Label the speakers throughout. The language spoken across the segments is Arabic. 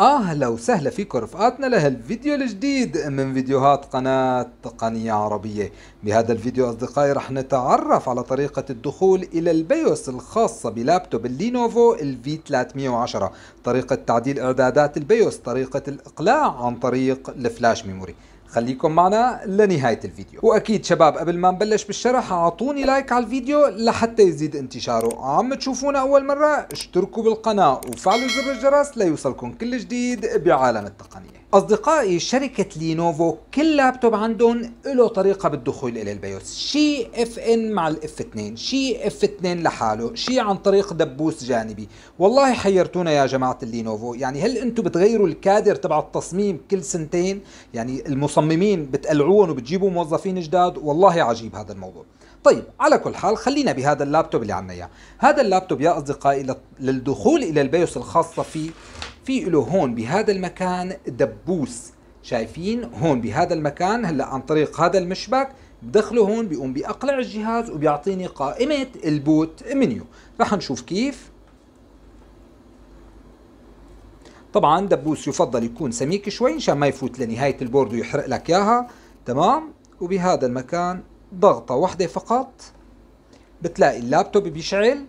Speaker 1: اهلا وسهلا فيكم رفقاتنا لهالفيديو الجديد من فيديوهات قناة تقنية عربية بهذا الفيديو اصدقائي رح نتعرف على طريقة الدخول الى البيوس الخاصة بلابتوب اللينوفو الفي 310 طريقة تعديل اعدادات البيوس طريقة الاقلاع عن طريق الفلاش ميموري خليكم معنا لنهاية الفيديو وأكيد شباب قبل ما نبلش بالشرح أعطوني لايك على الفيديو لحتى يزيد انتشاره عم تشوفونا أول مرة اشتركوا بالقناة وفعلوا زر الجرس ليوصلكم كل جديد بعالم التقنية اصدقائي شركه لينوفو كل لابتوب عندهم له طريقه بالدخول الى البيوس شي اف ان مع الاف 2 شي اف 2 لحاله شي عن طريق دبوس جانبي والله حيرتونا يا جماعه اللينوفو يعني هل انتم بتغيروا الكادر تبع التصميم كل سنتين يعني المصممين بتقلعون وبتجيبوا موظفين جداد والله عجيب هذا الموضوع طيب على كل حال خلينا بهذا اللابتوب اللي عنا اياه هذا اللابتوب يا اصدقائي للدخول الى البيوس الخاصه فيه في له هون بهذا المكان دبوس شايفين هون بهذا المكان هلا عن طريق هذا المشبك بدخله هون بيقوم باقلع الجهاز وبيعطيني قائمة البوت منيو رح نشوف كيف طبعا دبوس يفضل يكون سميك شوي مشان ما يفوت لنهاية البورد ويحرق لك اياها تمام وبهذا المكان ضغطة واحدة فقط بتلاقي اللابتوب بيشعل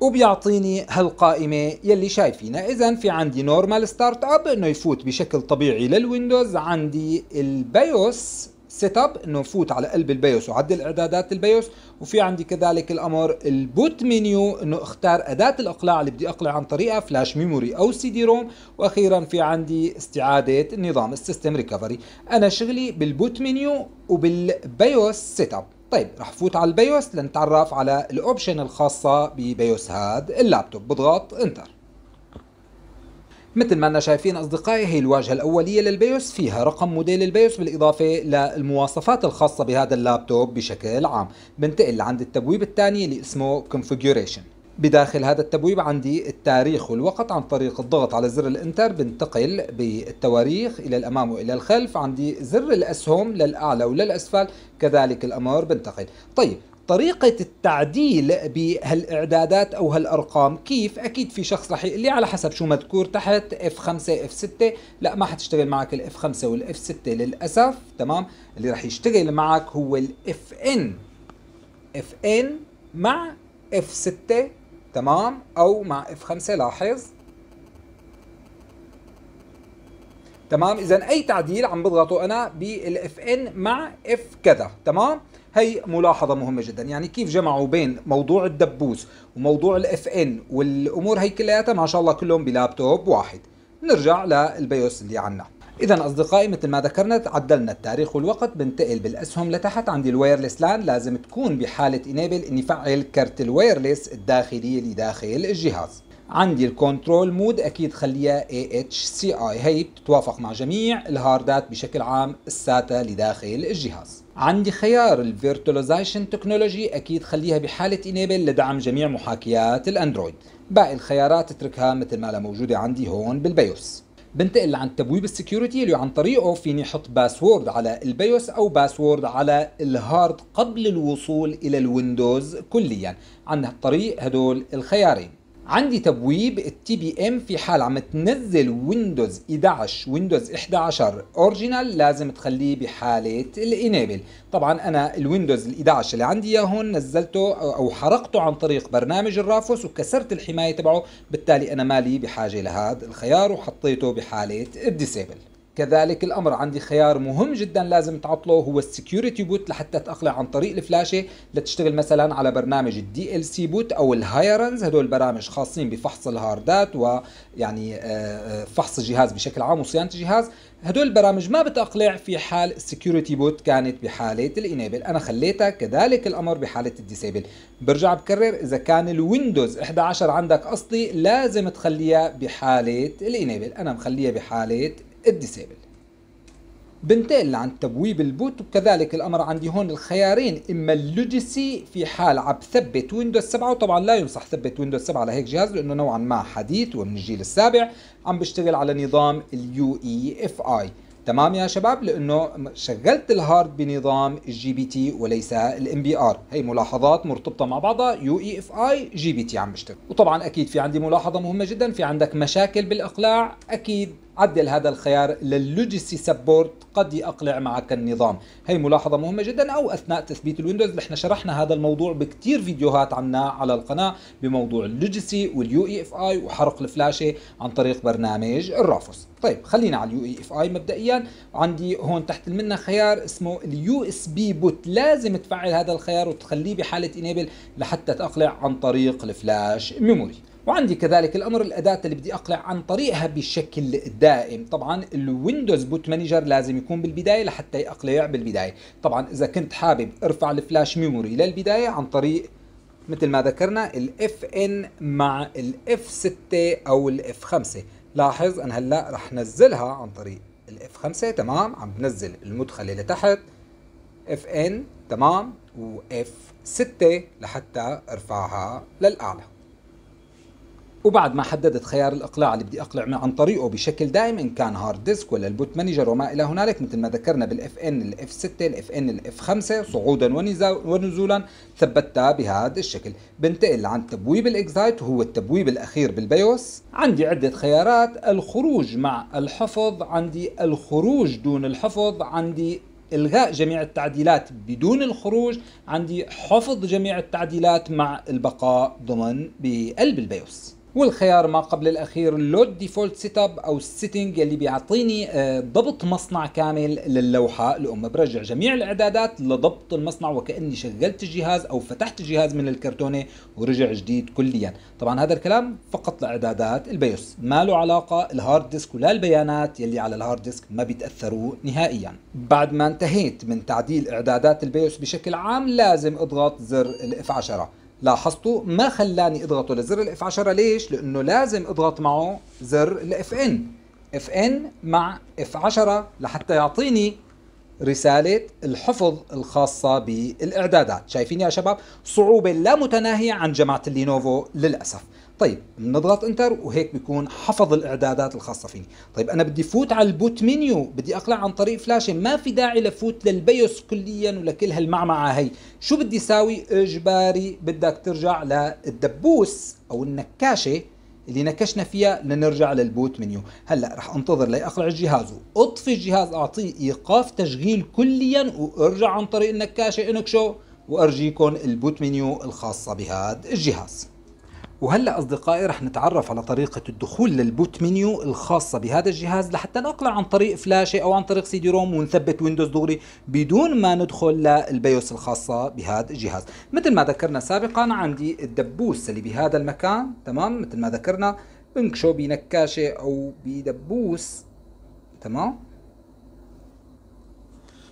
Speaker 1: وبيعطيني هالقائمة يلي شايفينها إذا في عندي نورمال ستارت اب إنه يفوت بشكل طبيعي للويندوز عندي البيوس سيت اب انه يفوت على قلب البيوس وعدل اعدادات البيوس وفي عندي كذلك الامر البوت منيو انه اختار اداه الاقلاع اللي بدي اقلع عن طريقها فلاش ميموري او سي دي روم واخيرا في عندي استعاده نظام السيستم ريكفري انا شغلي بالبوت منيو وبالبيوس سيت اب طيب رح فوت على البيوس لنتعرف على الاوبشن الخاصة ببيوس هاد اللابتوب بضغط انتر مثل ما انا شايفين اصدقائي هي الواجهة الاولية للبيوس فيها رقم موديل البيوس بالاضافة للمواصفات الخاصة بهذا اللابتوب بشكل عام بنتقل لعند التبويب الثاني اللي اسمه configuration بداخل هذا التبويب عندي التاريخ والوقت عن طريق الضغط على زر الانتر بنتقل بالتواريخ الى الامام والى الخلف عندي زر الاسهم للاعلى وللاسفل كذلك الامر بنتقل طيب طريقة التعديل بهالاعدادات او هالارقام كيف اكيد في شخص رح يقول لي على حسب شو مذكور تحت F5 F6 لا ما حتشتغل معك ال F5 وال F6 للاسف تمام اللي رح يشتغل معك هو ال FN FN مع F6 تمام او مع اف 5 لاحظ تمام اذا اي تعديل عم بضغطه انا بالاف ان مع اف كذا تمام هي ملاحظه مهمه جدا يعني كيف جمعوا بين موضوع الدبوس وموضوع الاف ان والامور هي كلياتها ما شاء الله كلهم بلابتوب واحد نرجع للبيوس اللي عندنا إذا أصدقائي مثل ما ذكرنا عدلنا التاريخ والوقت بنتقل بالأسهم لتحت عندي الوايرلس لان لازم تكون بحالة انيبل إني فعل كرت الوايرلس الداخلي اللي داخل الجهاز عندي الكنترول مود اكيد خليها AHCI هي بتتوافق مع جميع الهاردات بشكل عام الساتا اللي داخل الجهاز عندي خيار الفيرتواليزيشن تكنولوجي اكيد خليها بحاله انيبل لدعم جميع محاكيات الاندرويد باقي الخيارات اتركها مثل ما موجوده عندي هون بالبيوس بنتقل عن تبويب السكيورتي اللي عن طريقه فيني احط باسورد على البيوس او باسورد على الهارد قبل الوصول الى الويندوز كليا عن طريق هدول الخيارين عندي تبويب التي بي ام في حال عم تنزل ويندوز 11 ويندوز 11 اوريجينال لازم تخليه بحاله الانيبل طبعا انا الويندوز ال11 اللي عندي اياه هون نزلته او حرقته عن طريق برنامج الرافوس وكسرت الحمايه تبعه بالتالي انا مالي بحاجه لهذا الخيار وحطيته بحاله الديسيبل كذلك الأمر عندي خيار مهم جدا لازم تعطله هو السكيورتي بوت لحتى تأقلع عن طريق الفلاشة لتشتغل مثلا على برنامج الدي ال سي بوت أو الهايرنز هدول برامج خاصين بفحص الهاردات ويعني آه، آه، فحص الجهاز بشكل عام وصيانة الجهاز هدول البرامج ما بتأقلع في حال السكيورتي بوت كانت بحالة الانيبل أنا خليتها كذلك الأمر بحالة الديسيبل برجع بكرر إذا كان الويندوز 11 عندك أصلي لازم تخليها بحالة الانيبل أنا مخليها بحالة الديسيبل بنتقل عن تبويب البوت وكذلك الامر عندي هون الخيارين اما اللوجيسي في حال عم ثبت ويندوز 7 وطبعا لا ينصح ثبت ويندوز 7 على هيك جهاز لانه نوعا ما حديث ومن الجيل السابع عم بشتغل على نظام اليو اي اف اي تمام يا شباب لانه شغلت الهارد بنظام الجي بي تي وليس الام بي ار هي ملاحظات مرتبطه مع بعضها يو اي اف اي جي بي تي عم بشتغل وطبعا اكيد في عندي ملاحظه مهمه جدا في عندك مشاكل بالاقلاع اكيد عدل هذا الخيار لللوجيسي سبورت قد يأقلع معك النظام هي ملاحظة مهمة جدا أو أثناء تثبيت الويندوز نحن شرحنا هذا الموضوع بكتير فيديوهات عنا على القناة بموضوع اللوجيسي واليو اي اف اي وحرق الفلاشة عن طريق برنامج الرافوس طيب خلينا على اليو اي اف اي مبدئيا عندي هون تحت المنه خيار اسمه اليو اس بي بوت لازم تفعل هذا الخيار وتخليه بحاله انيبل لحتى تقلع عن طريق الفلاش ميموري وعندي كذلك الامر الاداه اللي بدي اقلع عن طريقها بشكل دائم طبعا الويندوز بوت مانجر لازم يكون بالبدايه لحتى يقلع بالبدايه طبعا اذا كنت حابب ارفع الفلاش ميموري للبدايه عن طريق مثل ما ذكرنا الاف ان مع الاف 6 او الاف 5 لاحظ انا هلا رح نزلها عن طريق الاف 5 تمام عم بنزل المدخله لتحت اف ان تمام واف 6 لحتى ارفعها للاعلى وبعد ما حددت خيار الاقلاع اللي بدي اقلع عن طريقه بشكل دائم ان كان هارد ديسك ولا البوت مانجر وما الى هنالك مثل ما ذكرنا بالاف ان الاف 6 الاف ان الاف 5 صعودا ونزولا ثبتها بهذا الشكل بنتقل عن تبويب الاكزايت وهو التبويب الاخير بالبيوس عندي عده خيارات الخروج مع الحفظ عندي الخروج دون الحفظ عندي الغاء جميع التعديلات بدون الخروج عندي حفظ جميع التعديلات مع البقاء ضمن بقلب البيوس والخيار ما قبل الاخير لود ديفولت سيت اب او السيتنج اللي بيعطيني آه، ضبط مصنع كامل للوحه الام برجع جميع الاعدادات لضبط المصنع وكاني شغلت الجهاز او فتحت الجهاز من الكرتونه ورجع جديد كليا طبعا هذا الكلام فقط لاعدادات البيوس ما له علاقه الهارد ديسك ولا البيانات يلي على الهارد ديسك ما بيتاثروا نهائيا بعد ما انتهيت من تعديل اعدادات البيوس بشكل عام لازم اضغط زر الاف 10 لاحظتوا ما خلاني اضغطه لزر الاف 10 ليش؟ لانه لازم اضغط معه زر الاف ان اف ان مع اف 10 لحتى يعطيني رسالة الحفظ الخاصة بالإعدادات شايفين يا شباب صعوبة لا متناهية عن جماعة اللينوفو للأسف طيب بنضغط انتر وهيك بيكون حفظ الاعدادات الخاصه فيني طيب انا بدي فوت على البوت منيو بدي اقلع عن طريق فلاشه ما في داعي لفوت للبيوس كليا ولكل هالمعمعه هي شو بدي ساوي اجباري بدك ترجع للدبوس او النكاشه اللي نكشنا فيها لنرجع للبوت منيو هلا رح انتظر ليقلع الجهاز واطفي الجهاز اعطيه ايقاف تشغيل كليا وارجع عن طريق النكاشه انكشو وارجيكم البوت منيو الخاصه بهذا الجهاز وهلا اصدقائي رح نتعرف على طريقه الدخول للبوت منيو الخاصه بهذا الجهاز لحتى نقلع عن طريق فلاشه او عن طريق سي دي روم ونثبت ويندوز دغري بدون ما ندخل للبيوس الخاصه بهذا الجهاز مثل ما ذكرنا سابقا عندي الدبوس اللي بهذا المكان تمام مثل ما ذكرنا بنكشو بنكاشه او بدبوس تمام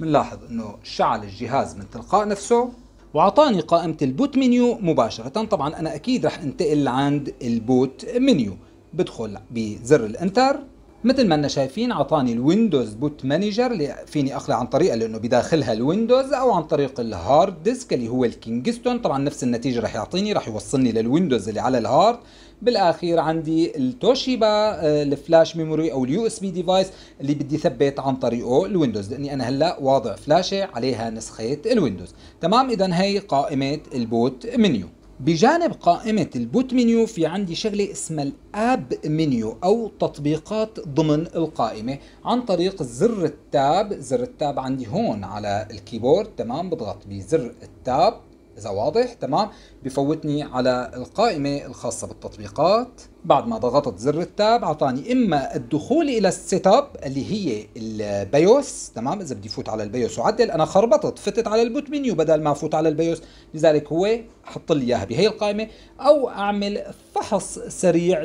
Speaker 1: بنلاحظ انه شعل الجهاز من تلقاء نفسه واعطاني قائمه البوت منيو مباشره طبعا انا اكيد رح انتقل عند البوت منيو بدخل بزر الانتر مثل ما انا شايفين اعطاني الويندوز بوت مانجر اللي فيني اخلع عن طريقه لانه بداخلها الويندوز او عن طريق الهارد ديسك اللي هو الكينجستون طبعا نفس النتيجه راح يعطيني راح يوصلني للويندوز اللي على الهارد بالاخير عندي التوشيبا آه، الفلاش ميموري او اليو اس بي ديفايس اللي بدي ثبت عن طريقه الويندوز لاني انا هلا واضع فلاشه عليها نسخه الويندوز تمام اذا هي قائمه البوت منيو بجانب قائمة البوت منيو في عندي شغلة اسمها الاب منيو او تطبيقات ضمن القائمة عن طريق زر التاب زر التاب عندي هون على الكيبورد تمام بضغط بزر التاب إذا واضح تمام بفوتني على القائمة الخاصة بالتطبيقات بعد ما ضغطت زر التاب أعطاني إما الدخول إلى السيت اب اللي هي البيوس تمام إذا بدي فوت على البيوس وعدل أنا خربطت فتت على البوت منيو بدل ما أفوت على البيوس لذلك هو حط لي إياها بهي القائمة أو أعمل فحص سريع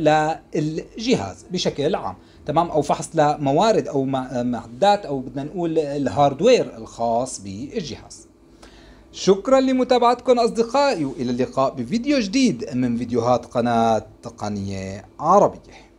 Speaker 1: للجهاز بشكل عام تمام او فحص لموارد او معدات او بدنا نقول الهاردوير الخاص بالجهاز شكرا لمتابعتكم أصدقائي وإلى اللقاء بفيديو جديد من فيديوهات قناة تقنية عربية